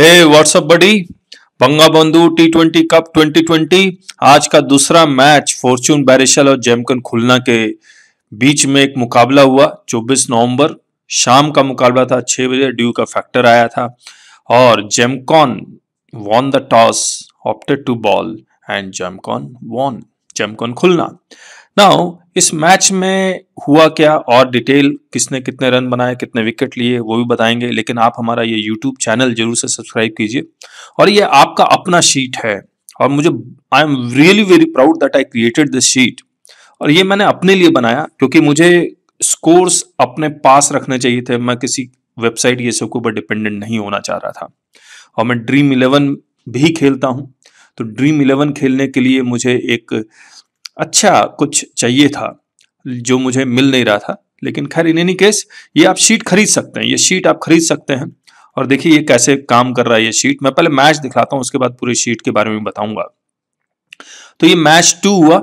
हे WhatsApp बड़ी बंगा Bandhu T twenty cup 2020 आज का दूसरा मैच फॉर्च्यून बैरिशल और जैमकन खुलना के बीच में एक मुकाबला हुआ 24 नवंबर शाम का मुकाबला था 6 बजे ड्यू का फैक्टर आया था और Gemcon won the toss opted to ball and Gemcon won Gemcon Khulna now इस मैच में हुआ क्या और डिटेल किसने कितने रन बनाए कितने विकेट लिए वो भी बताएंगे लेकिन आप हमारा ये यूट्यूब चैनल जरूर से सब्सक्राइब कीजिए और ये आपका अपना शीट है और मुझे I am really very proud that I created this sheet और ये मैंने अपने लिए बनाया क्योंकि मुझे स्कोर्स अपने पास रखने चाहिए थे मैं किसी वेबसाइट ये सब के ऊपर डिपेंडेंट नहीं होना चाह रहा था और मैं ड्रीम इलेवन भी खेलता हूँ तो ड्रीम इलेवन खेलने के लिए मुझे एक अच्छा कुछ चाहिए था जो मुझे मिल नहीं रहा था लेकिन खैर इन एनी केस ये आप शीट खरीद सकते हैं ये शीट आप खरीद सकते हैं और देखिए ये कैसे काम कर रहा है ये शीट मैं पहले मैच दिखलाता हूँ उसके बाद पूरी शीट के बारे में बताऊंगा तो ये मैच टू हुआ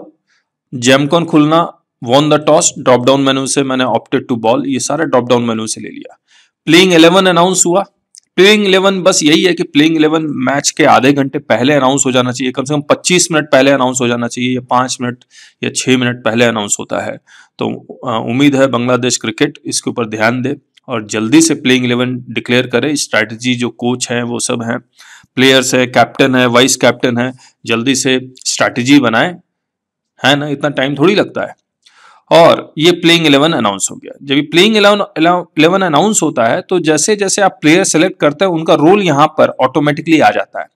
Gemcon Khulna won the toss drop down menu से मैंने ऑप्टेड टू बॉल ये सारे ड्रॉप डाउन मेन्यू से ले लिया प्लेइंग 11 अनाउंस हुआ प्लेइंग इलेवन बस यही है कि प्लेइंग इलेवन मैच के आधे घंटे पहले अनाउंस हो जाना चाहिए कम से कम 25 मिनट पहले अनाउंस हो जाना चाहिए या पांच मिनट या छह मिनट पहले अनाउंस होता है तो उम्मीद है बांग्लादेश क्रिकेट इसके ऊपर ध्यान दे और जल्दी से प्लेइंग इलेवन डिक्लेयर करे स्ट्रैटेजी जो कोच है वो सब हैं प्लेयर्स है कैप्टन है वाइस कैप्टन है जल्दी से स्ट्रैटेजी बनाए है ना इतना टाइम थोड़ी लगता है और ये प्लेइंग इलेवन अनाउंस हो गया जब ये प्लेइंग इलेवन इलेवन अनाउंस होता है तो जैसे जैसे आप प्लेयर सेलेक्ट करते हैं उनका रोल यहाँ पर ऑटोमेटिकली आ जाता है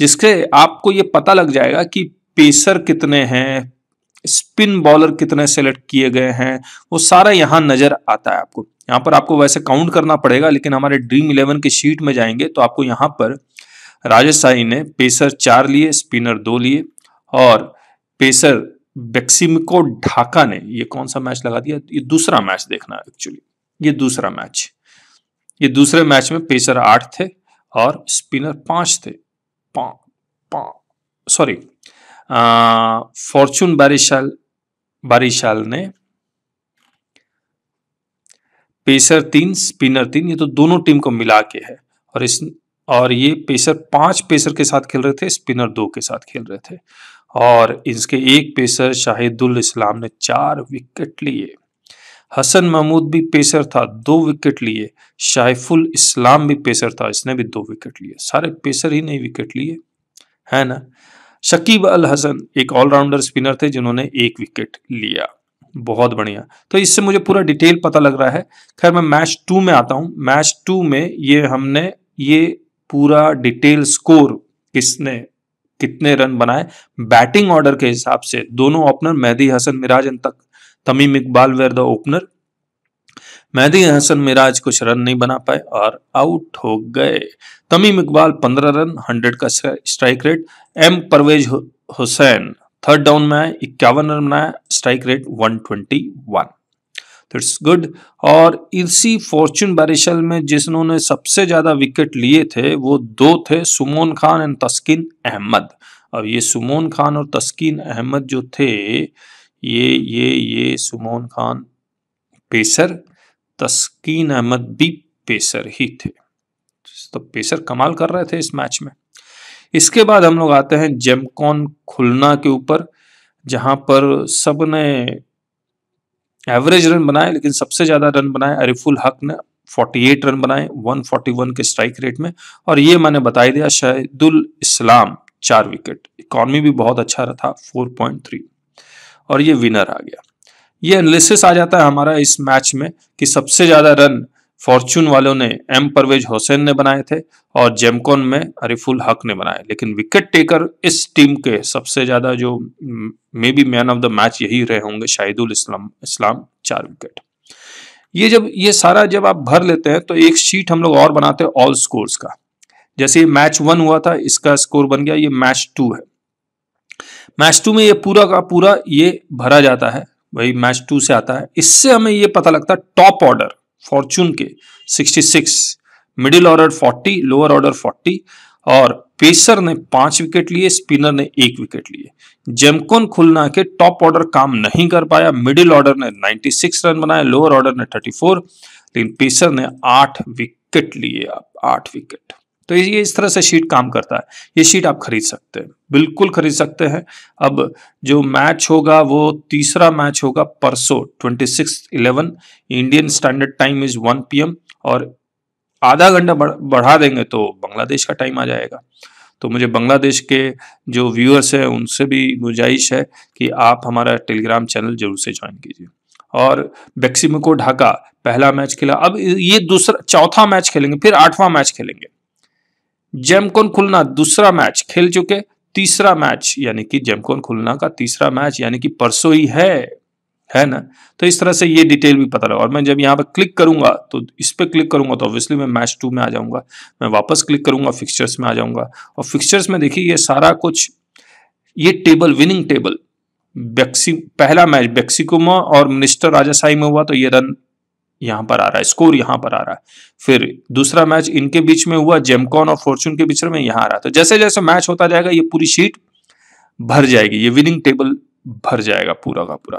जिसके आपको ये पता लग जाएगा कि पेसर कितने हैं स्पिन बॉलर कितने सेलेक्ट किए गए हैं वो सारा यहाँ नजर आता है आपको यहाँ पर आपको वैसे काउंट करना पड़ेगा लेकिन हमारे ड्रीम इलेवन के शीट में जाएंगे तो आपको यहाँ पर राजेश ने पेसर चार लिए स्पिनर दो लिए और पेसर बेक्सिमिको ढाका ने ये कौन सा मैच लगा दिया ये दूसरा मैच देखना है एक्चुअली ये दूसरा मैच ये दूसरे मैच में पेसर आठ थे और स्पिनर पांच थे पा, पा, सॉरी फॉर्चून बारिशाल बारिशाल ने पेसर तीन स्पिनर तीन ये तो दोनों टीम को मिला के है और इस और ये पेसर पांच पेसर के साथ खेल रहे थे स्पिनर दो के साथ खेल रहे थे और इसके एक पेसर शाहिदुल इस्लाम ने चार विकेट लिए हसन महमूद भी पेसर था दो विकेट लिए शाइफुल इस्लाम भी पेसर था इसने भी दो विकेट लिए सारे पेसर ही नहीं विकेट लिए है ना शकीब अल हसन एक ऑलराउंडर स्पिनर थे जिन्होंने एक विकेट लिया बहुत बढ़िया तो इससे मुझे पूरा डिटेल पता लग रहा है खैर मैं मैच टू में आता हूँ मैच टू में ये हमने ये पूरा डिटेल स्कोर किसने कितने रन बनाए बैटिंग ऑर्डर के हिसाब से दोनों ओपनर मेहदी हसन मिराज तक Tamim Iqbal were the opener Mehdi Hasan Miraz कुछ रन नहीं बना पाए और आउट हो गए तमीम इकबाल पंद्रह रन हंड्रेड का strike rate M Parvez Hossain third down में आए इक्यावन रन बनाया स्ट्राइक रेट 121 दैट्स गुड और इसी फॉर्चून बारिशल में जिन्होंने सबसे ज़्यादा विकेट लिए थे वो दो थे सुमोन खान एंड तस्किन अहमद अब ये सुमोन खान और तस्किन अहमद जो थे ये ये ये सुमोन खान पेसर तस्किन अहमद भी पेसर ही थे तो पेसर कमाल कर रहे थे इस मैच में इसके बाद हम लोग आते हैं जेमकॉन खुलना के ऊपर जहां पर सब ने एवरेज रन बनाए लेकिन सबसे ज़्यादा रन बनाए अरिफुल हक ने 48 रन बनाए 141 के स्ट्राइक रेट में और ये मैंने बताई दिया शाहिदुल इस्लाम चार विकेट इकॉनमी भी बहुत अच्छा रहा था 4.3 और ये विनर आ गया ये एनालिसिस आ जाता है हमारा इस मैच में कि सबसे ज़्यादा रन फॉर्च्यून वालों ने एम परवेज हुसैन ने बनाए थे और जेमकॉन में अरिफुल हक ने बनाए लेकिन विकेट टेकर इस टीम के सबसे ज़्यादा जो maybe man of the match यही रहे होंगे शाहिदुल इस्लाम इस्लाम चार विकेट ये जब ये सारा जब आप भर लेते हैं तो एक शीट हम लोग और बनाते हैं ऑल स्कोर्स का जैसे ये मैच वन हुआ था इसका स्कोर बन गया ये मैच टू है मैच टू में ये पूरा का पूरा ये भरा जाता है वही मैच टू से आता है इससे हमें ये पता लगता है टॉप ऑर्डर फॉर्चून के 66 मिडिल ऑर्डर 40 लोअर ऑर्डर 40 और पेसर ने पांच विकेट लिए स्पिनर ने एक विकेट लिए जेमकोन खुलना के टॉप ऑर्डर काम नहीं कर पाया मिडिल ऑर्डर ने 96 रन बनाए लोअर ऑर्डर ने 34 लेकिन पेसर ने आठ विकेट लिए आठ विकेट तो ये इस तरह से शीट काम करता है ये शीट आप खरीद सकते हैं बिल्कुल खरीद सकते हैं अब जो मैच होगा वो तीसरा मैच होगा परसों twenty six eleven Indian standard time is one P और आधा घंटा बढ़ा देंगे तो बांग्लादेश का टाइम आ जाएगा तो मुझे बांग्लादेश के जो व्यूअर्स हैं उनसे भी गुंजाइश है कि आप हमारा टेलीग्राम चैनल जरूर से ज्वाइन कीजिए और बेक्सिमो को ढाका पहला मैच खेला अब ये दूसरा चौथा मैच खेलेंगे फिर आठवां मैच खेलेंगे जेमकोन खुलना दूसरा मैच खेल चुके तीसरा मैच यानी कि जेमकोन खुलना का तीसरा मैच यानी कि परसों ही है है ना तो इस तरह से ये डिटेल भी पता लगा और मैं जब यहाँ तो पे क्लिक करूंगा तो इस पर क्लिक करूंगा तो ऑब्वियसली मैं मैच टू में आ जाऊंगा मैं वापस क्लिक करूंगा फिक्सचर्स में आ जाऊंगा और फिक्सचर्स में देखिए ये सारा कुछ ये टेबल विनिंग टेबल बेक्सी पहला मैच बेक्सिकोमा और मिनिस्टर राजा साई में हुआ तो ये रन यहां पर आ रहा है स्कोर यहां पर आ रहा है फिर दूसरा मैच इनके बीच में हुआ जेमकॉन और फॉर्चून के बीच में यहां आ रहा है तो जैसे जैसे मैच होता जाएगा ये पूरी शीट भर जाएगी ये विनिंग टेबल भर जाएगा पूरा का पूरा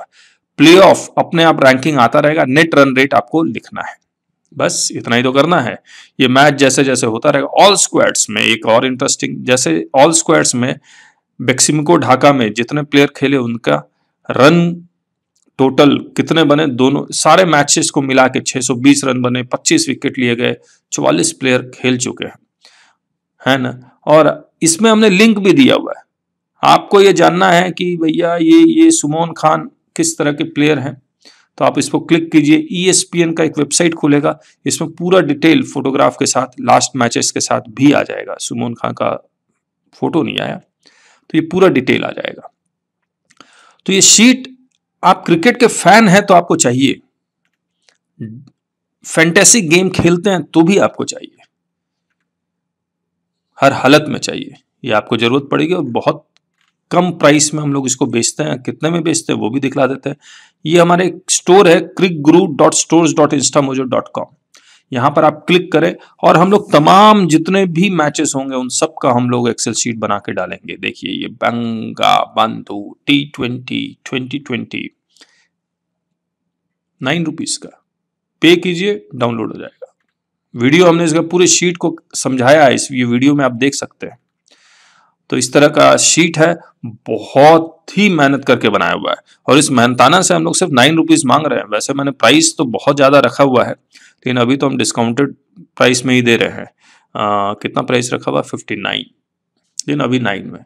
प्ले ऑफ अपने आप रैंकिंग आता रहेगा नेट रन रेट आपको लिखना है बस इतना ही तो करना है ये मैच जैसे जैसे होता रहेगा ऑल स्क्वाड्स में एक और इंटरेस्टिंग जैसे ऑल स्क्वाड्स में बेक्सिमिको ढाका में जितने प्लेयर खेले उनका रन टोटल कितने बने दोनों सारे मैचेस को मिला के 620 रन बने 25 विकेट लिए गए 44 प्लेयर खेल चुके हैं है ना और इसमें हमने लिंक भी दिया हुआ है आपको ये जानना है कि भैया ये ये सुमोन खान किस तरह के प्लेयर हैं तो आप इसको क्लिक कीजिए ई e का एक वेबसाइट खुलेगा इसमें पूरा डिटेल फोटोग्राफ के साथ लास्ट मैचेस के साथ भी आ जाएगा सुमोन खान का फोटो नहीं आया तो ये पूरा डिटेल आ जाएगा तो ये शीट आप क्रिकेट के फैन हैं तो आपको चाहिए फैंटेसी गेम खेलते हैं तो भी आपको चाहिए हर हालत में चाहिए ये आपको ज़रूरत पड़ेगी और बहुत कम प्राइस में हम लोग इसको बेचते हैं कितने में बेचते हैं वो भी दिखला देते हैं ये हमारे एक स्टोर है cric guru dot store dot Instamojo dot com यहाँ पर आप क्लिक करें और हम लोग तमाम जितने भी मैचेस होंगे उन सब का हम लोग एक्सेल शीट बना के डालेंगे देखिए ये Banga Bandhu T twenty twenty twenty nine rupees का पे कीजिए डाउनलोड हो जाएगा वीडियो हमने इसका पूरे शीट को समझाया है इस ये वीडियो में आप देख सकते हैं तो इस तरह का शीट है बहुत ही मेहनत करके बनाया हुआ है और इस मेहनताना से हम लोग सिर्फ नाइन रुपीज मांग रहे हैं वैसे मैंने प्राइस तो बहुत ज्यादा रखा हुआ है लेकिन तो अभी तो हम डिस्काउंटेड प्राइस में ही दे रहे हैं आ, कितना प्राइस रखा हुआ फिफ्टी नाइन लेकिन अभी नाइन में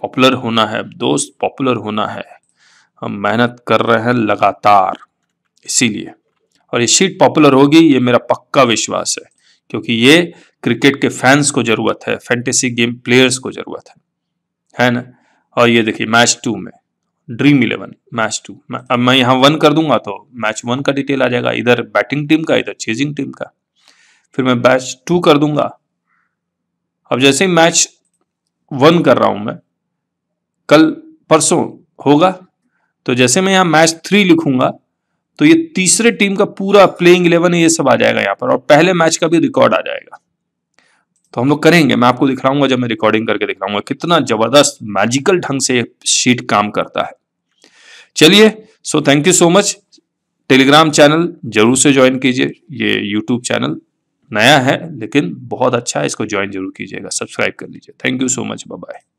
पॉपुलर होना है दोस्त पॉपुलर होना है हम मेहनत कर रहे हैं लगातार इसीलिए और ये शीट पॉपुलर होगी ये मेरा पक्का विश्वास है क्योंकि ये क्रिकेट के फैंस को ज़रूरत है फैंटेसी गेम प्लेयर्स को ज़रूरत है है ना और ये देखिए मैच टू में ड्रीम इलेवन मैच टू अब मैं यहाँ वन कर दूंगा तो मैच वन का डिटेल आ जाएगा इधर बैटिंग टीम का इधर चेजिंग टीम का फिर मैं मैच टू कर दूंगा अब जैसे ही मैच वन कर रहा हूं मैं कल परसों होगा तो जैसे मैं यहाँ मैच थ्री लिखूंगा तो ये तीसरे टीम का पूरा प्लेइंग इलेवन ये सब आ जाएगा यहाँ पर और पहले मैच का भी रिकॉर्ड आ जाएगा तो हम लोग करेंगे मैं आपको दिखाऊंगा जब मैं रिकॉर्डिंग करके दिखाऊंगा कितना जबरदस्त मैजिकल ढंग से शीट काम करता है चलिए so thank you so much Telegram channel जरूर से ज्वाइन कीजिए ये यूट्यूब चैनल नया है लेकिन बहुत अच्छा है इसको ज्वाइन जरूर कीजिएगा सब्सक्राइब कर लीजिए thank you so much bye